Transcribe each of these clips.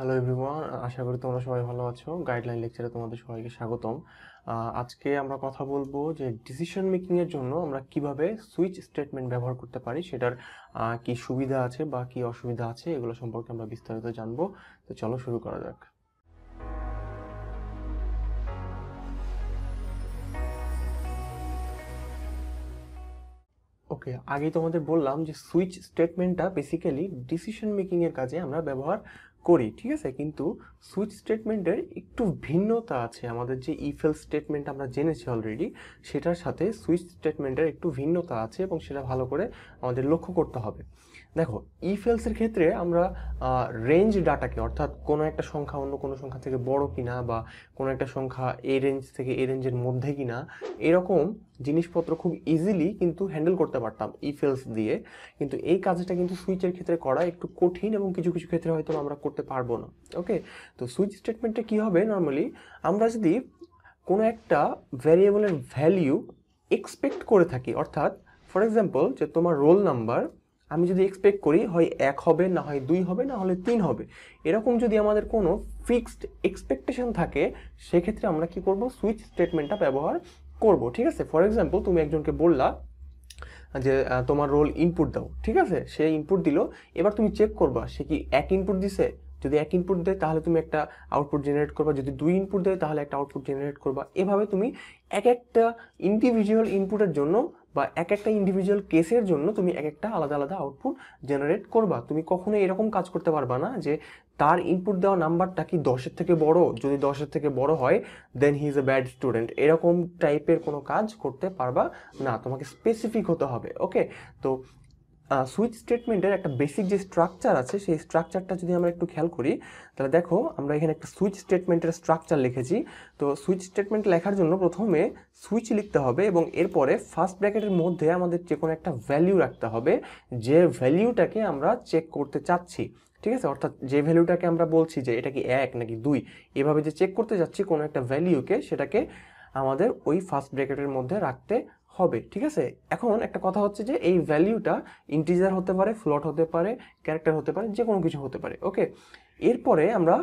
hello everyone আশা করি তোমরা সবাই ভালো আছো গাইডলাইন লেকচারে তোমাদের সবাইকে স্বাগতম আজকে আমরা কথা বলবো যে ডিসিশন মেকিংয়ের জন্য আমরা কিভাবে সুইচ স্টেটমেন্ট ব্যবহার করতে পারি সেটার কি সুবিধা আছে বা কি অসুবিধা আছে এগুলো সম্পর্কে আমরা বিস্তারিত জানবো তো চলো শুরু করা যাক ওকে আগেই তোমাদের বললাম যে সুইচ স্টেটমেন্টটা বেসিক্যালি ডিসিশন মেকিংয়ের কাজে আমরা ব্যবহার করি ঠিক আছে কিন্তু সুইচ স্টেটমেন্টের একটু ভিন্নতা আছে আমাদের যে ইফেল স্টেটমেন্ট আমরা জেনেছি অলরেডি সেটার সাথে সুইচ স্টেটমেন্টের একটু ভিন্নতা আছে এবং সেটা ভালো করে আমাদের লক্ষ্য করতে হবে দেখো ইফেলসের ক্ষেত্রে আমরা রেঞ্জ ডাটাকে অর্থাৎ কোনো একটা সংখ্যা অন্য কোনো সংখ্যা থেকে বড় কিনা বা কোনো একটা সংখ্যা এ রেঞ্জ থেকে এ রেঞ্জের মধ্যে কিনা এরকম জিনিসপত্র খুব ইজিলি কিন্তু হ্যান্ডেল করতে পারতাম ইফেলস দিয়ে কিন্তু এই কাজটা কিন্তু সুইচের ক্ষেত্রে করা একটু কঠিন এবং কিছু কিছু ক্ষেত্রে হয়তো আমরা করতে পারবো না ওকে তো সুইচ স্টেটমেন্টে কী হবে নর্মালি আমরা যদি কোনো একটা ভ্যারিয়েবলের ভ্যালিউ এক্সপেক্ট করে থাকি অর্থাৎ ফর এক্সাম্পল যে তোমার রোল নাম্বার আমি যদি এক্সপেক্ট করি হয় এক হবে না হয় দুই হবে না হলে তিন হবে এরকম যদি আমাদের কোনো ফিক্সড এক্সপেকটেশন থাকে সেক্ষেত্রে আমরা কি করব সুইচ স্টেটমেন্টটা ব্যবহার করব ঠিক আছে ফর এক্সাম্পল তুমি একজনকে বললা যে তোমার রোল ইনপুট দাও ঠিক আছে সে ইনপুট দিল এবার তুমি চেক করবা সে কি এক ইনপুট দিছে যদি এক ইনপুট দেয় তাহলে তুমি একটা আউটপুট জেনারেট করবা যদি দুই ইনপুট দেয় তাহলে একটা আউটপুট জেনারেট করবা এভাবে তুমি এক একটা ইন্ডিভিজুয়াল ইনপুটের জন্য বা এক একটা ইন্ডিভিজুয়াল কেসের জন্য তুমি এক একটা আলাদা আলাদা আউটপুট জেনারেট করবা তুমি কখনো এরকম কাজ করতে পারবা না যে তার ইনপুট দেওয়া নাম্বারটা কি দশের থেকে বড় যদি দশের থেকে বড় হয় then he is a bad student এরকম টাইপের কোনো কাজ করতে পারবা না তোমাকে স্পেসিফিক হতে হবে ওকে তো সুইচ স্টেটমেন্টের একটা বেসিক যে স্ট্রাকচার আছে সেই স্ট্রাকচারটা যদি আমরা একটু খেয়াল করি তাহলে দেখো আমরা এখানে একটা সুইচ স্টেটমেন্টের স্ট্রাকচার লিখেছি তো সুইচ স্টেটমেন্ট লেখার জন্য প্রথমে সুইচ লিখতে হবে এবং এরপরে ফার্স্ট ব্র্যাকেটের মধ্যে আমাদের যে কোনো একটা ভ্যালিউ রাখতে হবে যে ভ্যালিউটাকে আমরা চেক করতে চাচ্ছি ঠিক আছে অর্থাৎ যে ভ্যালিউটাকে আমরা বলছি যে এটা কি এক নাকি দুই এভাবে যে চেক করতে যাচ্ছি কোনো একটা ভ্যালিউকে সেটাকে আমাদের ওই ফার্স্ট ব্র্যাকেটের মধ্যে রাখতে হবে ঠিক আছে এখন একটা কথা হচ্ছে যে এই ভ্যালিউটা ইন্টিজার হতে পারে ফ্লট হতে পারে ক্যারেক্টার হতে পারে যে কোনো কিছু হতে পারে ওকে এরপরে আমরা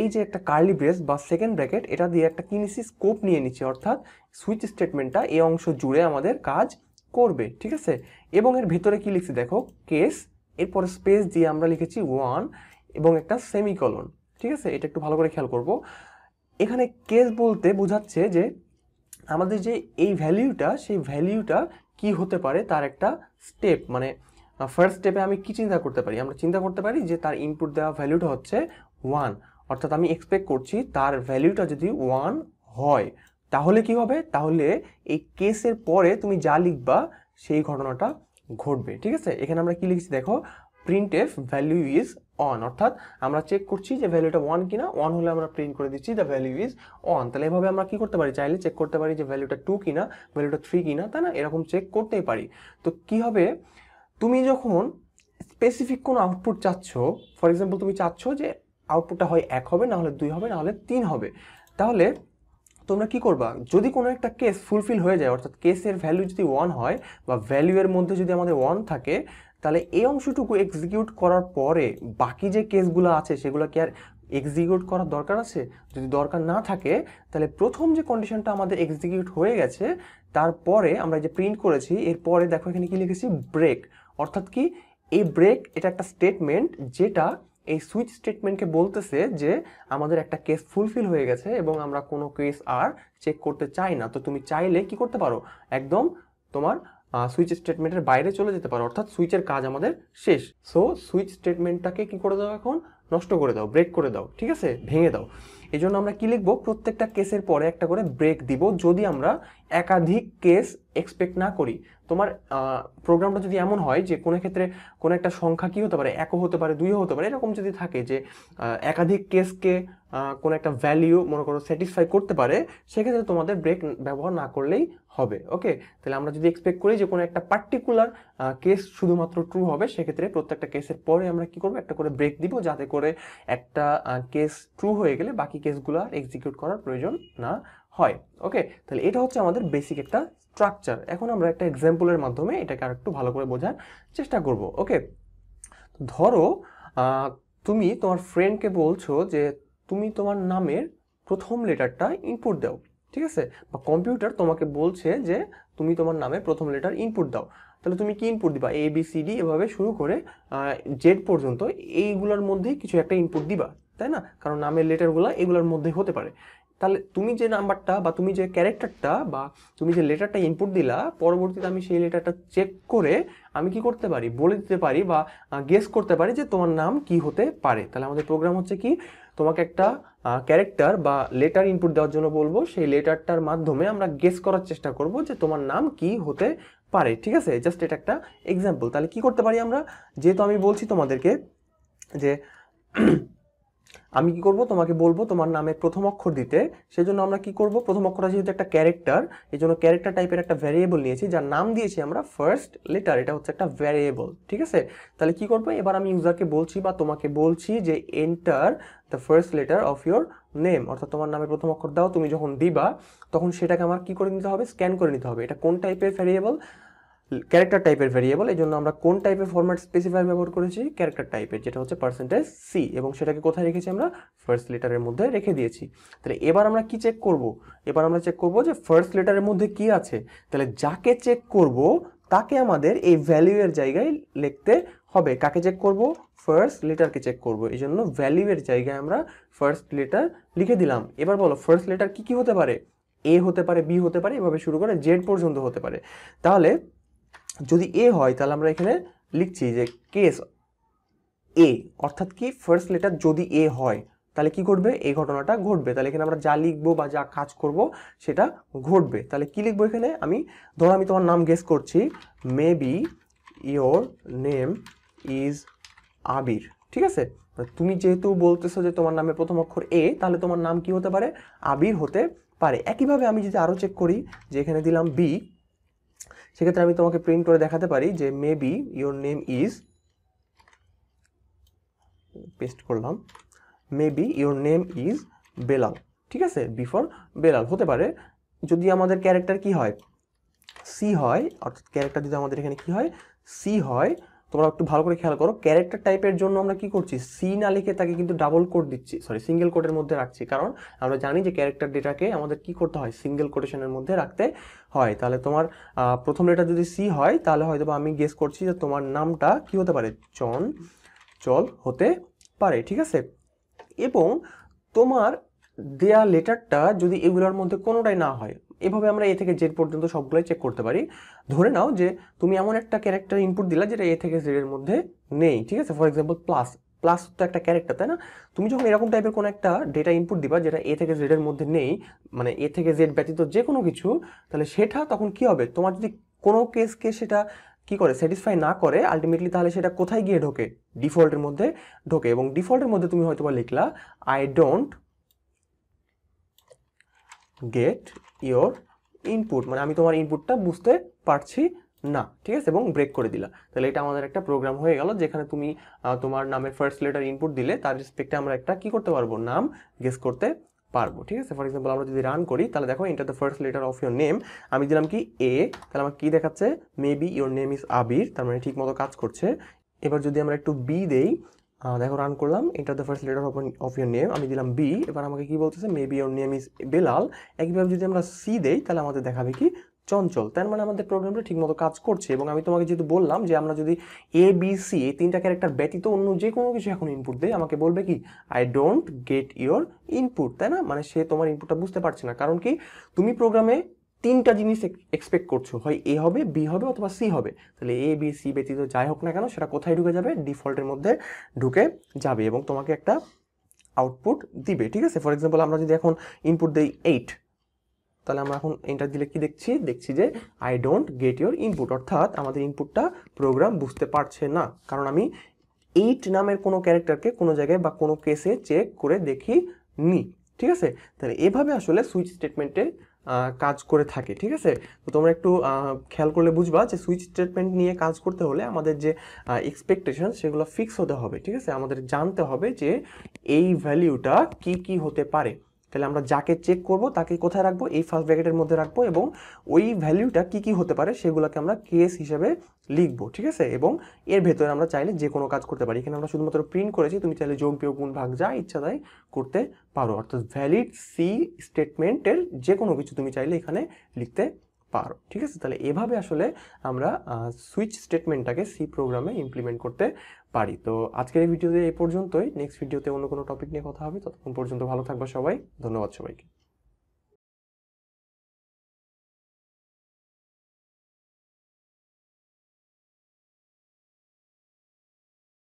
এই যে একটা কার্লি ব্রেস বা সেকেন্ড ব্র্যাকেট এটা দিয়ে একটা কিনেছি স্কোপ নিয়ে নিচ্ছি অর্থাৎ সুইচ স্টেটমেন্টটা এই অংশ জুড়ে আমাদের কাজ করবে ঠিক আছে এবং এর ভিতরে কি লিখছি দেখো কেস এরপরে স্পেস দিয়ে আমরা লিখেছি ওয়ান এবং একটা সেমিকলন ঠিক আছে এটা একটু ভালো করে খেয়াল করব এখানে কেস বলতে বোঝাচ্ছে যে আমাদের যে এই ভ্যালিউটা সেই ভ্যালিউটা কি হতে পারে তার একটা স্টেপ মানে ফার্স্ট স্টেপে আমি কি চিন্তা করতে পারি আমরা চিন্তা করতে পারি যে তার ইনপুট দেওয়া ভ্যালুটা হচ্ছে ওয়ান অর্থাৎ আমি এক্সপেক্ট করছি তার ভ্যালুটা যদি ওয়ান হয় তাহলে কি হবে তাহলে এই কেসের পরে তুমি যা লিখবা সেই ঘটনাটা ঘটবে ঠিক আছে এখানে আমরা কি লিখছি দেখো print F value is on অর্থাৎ আমরা চেক করছি যে ভ্যালুটা ওয়ান কিনা ওয়ান হলে আমরা প্রিন্ট করে দিচ্ছি দ্য ভ্যালু ইজ অন তাহলে এভাবে আমরা কি করতে পারি চাইলে চেক করতে পারি যে ভ্যালুটা টু কিনা ভ্যালুটা থ্রি কিনা তাই না এরকম চেক করতেই পারি তো কি হবে তুমি যখন স্পেসিফিক কোনো আউটপুট চাচ্ছ ফর এক্সাম্পল তুমি চাচ্ছ যে আউটপুটটা হয় এক হবে না হলে দুই হবে না হলে তিন হবে তাহলে তোমরা কি করবা যদি কোনো একটা কেস ফুলফিল হয়ে যায় অর্থাৎ কেসের ভ্যালু যদি ওয়ান হয় বা ভ্যালুয়ের মধ্যে যদি আমাদের ওয়ান থাকে তাহলে এই অংশটুকু এক্সিকিউট করার পরে বাকি যে কেসগুলো আছে সেগুলো কি আর এক্সিকিউট করার দরকার আছে যদি দরকার না থাকে তাহলে প্রথম যে কন্ডিশনটা আমাদের এক্সিকিউট হয়ে গেছে তারপরে আমরা যে প্রিন্ট করেছি এরপরে দেখো এখানে কি লিখেছি ব্রেক অর্থাৎ কি এই ব্রেক এটা একটা স্টেটমেন্ট যেটা এই সুইচ স্টেটমেন্টকে বলতেছে যে আমাদের একটা কেস ফুলফিল হয়ে গেছে এবং আমরা কোনো কেস আর চেক করতে চাই না তো তুমি চাইলে কি করতে পারো একদম তোমার সুইচ স্টেটমেন্টের বাইরে চলে যেতে পারো অর্থাৎ সুইচের কাজ আমাদের শেষ সো সুইচ স্টেটমেন্টটাকে কি করে দাও এখন নষ্ট করে দাও ব্রেক করে দাও ঠিক আছে ভেঙে দাও এই জন্য আমরা কী লিখবো প্রত্যেকটা কেসের পরে একটা করে ব্রেক দিব যদি আমরা একাধিক কেস এক্সপেক্ট না করি তোমার প্রোগ্রামটা যদি এমন হয় যে কোনো ক্ষেত্রে কোনো একটা সংখ্যা কী হতে পারে একও হতে পারে দুইও হতে পারে এরকম যদি থাকে যে একাধিক কেসকে কোনো একটা ভ্যালিউ মনে করো স্যাটিসফাই করতে পারে সেক্ষেত্রে তোমাদের ব্রেক ব্যবহার না করলেই হবে ওকে তাহলে আমরা যদি এক্সপেক্ট করি যে কোনো একটা পার্টিকুলার কেস শুধুমাত্র ট্রু হবে সেক্ষেত্রে প্রত্যেকটা কেসের পরে আমরা কী করবো একটা করে ব্রেক দিব যাতে করে একটা কেস ট্রু হয়ে গেলে বাকি বাকি কেসগুলো আর এক্সিকিউট করার প্রয়োজন না হয় ওকে তাহলে এটা হচ্ছে আমাদের বেসিক একটা স্ট্রাকচার এখন আমরা একটা এক্সাম্পলের মাধ্যমে এটাকে আর একটু ভালো করে বোঝার চেষ্টা করব ওকে ধরো তুমি তোমার ফ্রেন্ডকে বলছো যে তুমি তোমার নামের প্রথম লেটারটা ইনপুট দাও ঠিক আছে বা কম্পিউটার তোমাকে বলছে যে তুমি তোমার নামে প্রথম লেটার ইনপুট দাও তাহলে তুমি কি ইনপুট দিবা এ বি সি ডি এভাবে শুরু করে জেড পর্যন্ত এইগুলোর মধ্যেই কিছু একটা ইনপুট দিবা তাই না কারণ নামের লেটারগুলো এগুলোর মধ্যে হতে পারে তাহলে তুমি যে নাম্বারটা বা তুমি যে ক্যারেক্টারটা বা তুমি যে লেটারটা ইনপুট দিলা পরবর্তীতে আমি সেই লেটারটা চেক করে আমি কি করতে পারি বলে দিতে পারি বা গেস করতে পারি যে তোমার নাম কি হতে পারে তাহলে আমাদের প্রোগ্রাম হচ্ছে কি তোমাকে একটা ক্যারেক্টার বা লেটার ইনপুট দেওয়ার জন্য বলবো সেই লেটারটার মাধ্যমে আমরা গেস করার চেষ্টা করব যে তোমার নাম কি হতে পারে ঠিক আছে জাস্ট এটা একটা এক্সাম্পল তাহলে কি করতে পারি আমরা যেহেতু আমি বলছি তোমাদেরকে যে আমি কি করব তোমাকে বলবো তোমার নামে প্রথম অক্ষর দিতে সেই জন্য আমরা কি করব প্রথম অক্ষরটা যেহেতু একটা ক্যারেক্টার এই জন্য ক্যারেক্টার টাইপের একটা ভ্যারিয়েবল নিয়েছি যার নাম দিয়েছি আমরা ফার্স্ট লেটার এটা হচ্ছে একটা ভ্যারিয়েবল ঠিক আছে তাহলে কি করব এবার আমি ইউজারকে বলছি বা তোমাকে বলছি যে enter the first letter of your name অর্থাৎ তোমার নামে প্রথম অক্ষর দাও তুমি যখন দিবা তখন সেটাকে আমার কি করে নিতে হবে স্ক্যান করে নিতে হবে এটা কোন টাইপের ভ্যারিয়েবল ক্যারেক্টার টাইপের ভেরিয়েবল এই জন্য আমরা কোন টাইপের ফরম্যাট স্পেসিফায়ার ব্যবহার করেছি ক্যারেক্টার টাইপের যেটা হচ্ছে পার্সেন্টেজ সি এবং সেটাকে কোথায় রেখেছি আমরা ফার্স্ট লেটারের মধ্যে রেখে দিয়েছি তাহলে এবার আমরা কি চেক করব এবার আমরা চেক করব যে ফার্স্ট লেটারের মধ্যে কি আছে তাহলে যাকে চেক করব তাকে আমাদের এই ভ্যালিউয়ের জায়গায় লিখতে হবে কাকে চেক করব ফার্স্ট লেটারকে চেক করব এই জন্য ভ্যালিউয়ের জায়গায় আমরা ফার্স্ট লেটার লিখে দিলাম এবার বলো ফার্স্ট লেটার কি কি হতে পারে এ হতে পারে বি হতে পারে এভাবে শুরু করে জেড পর্যন্ত হতে পারে তাহলে যদি এ হয় তাহলে আমরা এখানে লিখছি যে কেস এ অর্থাৎ কি ফার্স্ট লেটার যদি এ হয় তাহলে কি ঘটবে এই ঘটনাটা ঘটবে তাহলে এখানে আমরা যা লিখবো বা যা কাজ করব সেটা ঘটবে তাহলে কি লিখবো এখানে আমি ধরো আমি তোমার নাম গেস করছি maybe your name is Abir ঠিক আছে তুমি যেহেতু বলতেছো যে তোমার নামে প্রথম অক্ষর এ তাহলে তোমার নাম কি হতে পারে আবির হতে পারে একইভাবে আমি যদি আরও চেক করি যে এখানে দিলাম বি সেক্ষেত্রে আমি তোমাকে প্রিন্ট করে দেখাতে পারি যে maybe your name is paste করলাম maybe your name is Belal ঠিক আছে বিফোর বেলাল হতে পারে যদি আমাদের ক্যারেক্টার কি হয় সি হয় অর্থাৎ ক্যারেক্টার যদি আমাদের এখানে কি হয় সি হয় তোমরা একটু ভালো করে খেয়াল করো ক্যারেক্টার টাইপের জন্য আমরা কি করছি সি না লিখে তাকে কিন্তু ডাবল কোড দিচ্ছি সরি সিঙ্গেল কোডের মধ্যে রাখছি কারণ আমরা জানি যে ক্যারেক্টার ডেটাকে আমাদের কি করতে হয় সিঙ্গেল কোটেশনের মধ্যে রাখতে হয় তাহলে তোমার প্রথম ডেটা যদি সি হয় তাহলে হয়তো আমি গেস করছি যে তোমার নামটা কি হতে পারে চন চল হতে পারে ঠিক আছে এবং তোমার দেয়া লেটারটা যদি এগুলোর মধ্যে কোনোটাই না হয় এভাবে আমরা এ থেকে জেড পর্যন্ত সবগুলোই চেক করতে পারি ধরে নাও যে তুমি এমন একটা ক্যারেক্টার ইনপুট দিলা যেটা এ থেকে জেডের মধ্যে নেই ঠিক আছে ফর এক্সাম্পল প্লাস প্লাস তো একটা ক্যারেক্টার তাই না তুমি যখন এরকম টাইপের কোনো একটা ডেটা ইনপুট দিবা যেটা এ থেকে জেডের মধ্যে নেই মানে এ থেকে জেড ব্যতীত যে কোনো কিছু তাহলে সেটা তখন কি হবে তোমার যদি কোনো কেসকে সেটা কি করে স্যাটিসফাই না করে আলটিমেটলি তাহলে সেটা কোথায় গিয়ে ঢোকে ডিফল্টের মধ্যে ঢোকে এবং ডিফল্টের মধ্যে তুমি হয়তো বা লিখলা I don't get your input মানে আমি তোমার ইনপুটটা বুঝতে পারছি না ঠিক আছে এবং ব্রেক করে দিলা তাহলে এটা আমাদের একটা প্রোগ্রাম হয়ে গেল যেখানে তুমি তোমার নামের ফার্স্ট লেটার ইনপুট দিলে তার রেসপেক্টে আমরা একটা কি করতে পারবো নাম গেস করতে পারবো ঠিক আছে ফর এক্সাম্পল আমরা যদি রান করি তাহলে দেখো enter the first letter of your name আমি দিলাম কি এ তাহলে আমার কী দেখাচ্ছে maybe your name is Abir তার মানে ঠিক মতো কাজ করছে এবার যদি আমরা একটু বি দেই দেখো রান করলাম এটা the first letter of your name আমি দিলাম বি এবার আমাকে কি বলতেছে maybe your name is Belal একইভাবে যদি আমরা সি দেই তাহলে আমাদের দেখাবে কি চঞ্চল তার মানে আমাদের প্রোগ্রামটা ঠিকমতো কাজ করছে এবং আমি তোমাকে যেহেতু বললাম যে আমরা যদি এ বি সি এই তিনটা ক্যারেক্টার ব্যতীত অন্য যে কোনো কিছু এখন ইনপুট দেয় আমাকে বলবে কি I don't get your input তাই না মানে সে তোমার ইনপুটটা বুঝতে পারছে না কারণ কি তুমি প্রোগ্রামে তিনটা জিনিস এক্সপেক্ট করছো হয় এ হবে বি হবে অথবা সি হবে তাহলে এ বি সি ব্যতীত যাই হোক না কেন সেটা কোথায় ঢুকে যাবে ডিফল্টের মধ্যে ঢুকে যাবে এবং তোমাকে একটা আউটপুট দিবে ঠিক আছে ফর এক্সাম্পল আমরা যদি এখন ইনপুট দিই এইট তাহলে আমরা এখন এন্টার দিলে কি দেখছি দেখছি যে I don't get your input অর্থাৎ আমাদের ইনপুটটা প্রোগ্রাম বুঝতে পারছে না কারণ আমি এইট নামের কোনো ক্যারেক্টারকে কোনো জায়গায় বা কোনো কেসে চেক করে দেখি নি ঠিক আছে তাহলে এভাবে আসলে সুইচ স্টেটমেন্টে কাজ করে থাকে ঠিক আছে তো তোমরা একটু খেয়াল করলে বুঝবা যে সুইচ স্টেটমেন্ট নিয়ে কাজ করতে হলে আমাদের যে এক্সপেকটেশন সেগুলো ফিক্স হতে হবে ঠিক আছে আমাদের জানতে হবে যে এই ভ্যালিউটা কি কি হতে পারে তাহলে আমরা যাকে চেক করব তাকে কোথায় রাখবো এই ফার্স্ট ব্র্যাকেটের মধ্যে রাখবো এবং ওই ভ্যালিউটা কি কি হতে পারে সেগুলোকে আমরা কেস হিসেবে লিখবো ঠিক আছে এবং এর ভেতরে আমরা চাইলে যে কোনো কাজ করতে পারি এখানে আমরা শুধুমাত্র প্রিন্ট করেছি তুমি চাইলে যোগ বিয়োগ গুণ ভাগ যা ইচ্ছা তাই করতে পারো অর্থাৎ ভ্যালিড সি স্টেটমেন্টের যে কোনো কিছু তুমি চাইলে এখানে লিখতে পারো ঠিক আছে তাহলে এভাবে আসলে আমরা সুইচ স্টেটমেন্টটাকে সি প্রোগ্রামে ইমপ্লিমেন্ট করতে পারি তো আজকের এই ভিডিওতে এ পর্যন্তই নেক্সট ভিডিওতে অন্য কোনো টপিক নিয়ে কথা হবে ততক্ষণ পর্যন্ত ভালো থাকবো সবাই ধন্যবাদ সবাইকে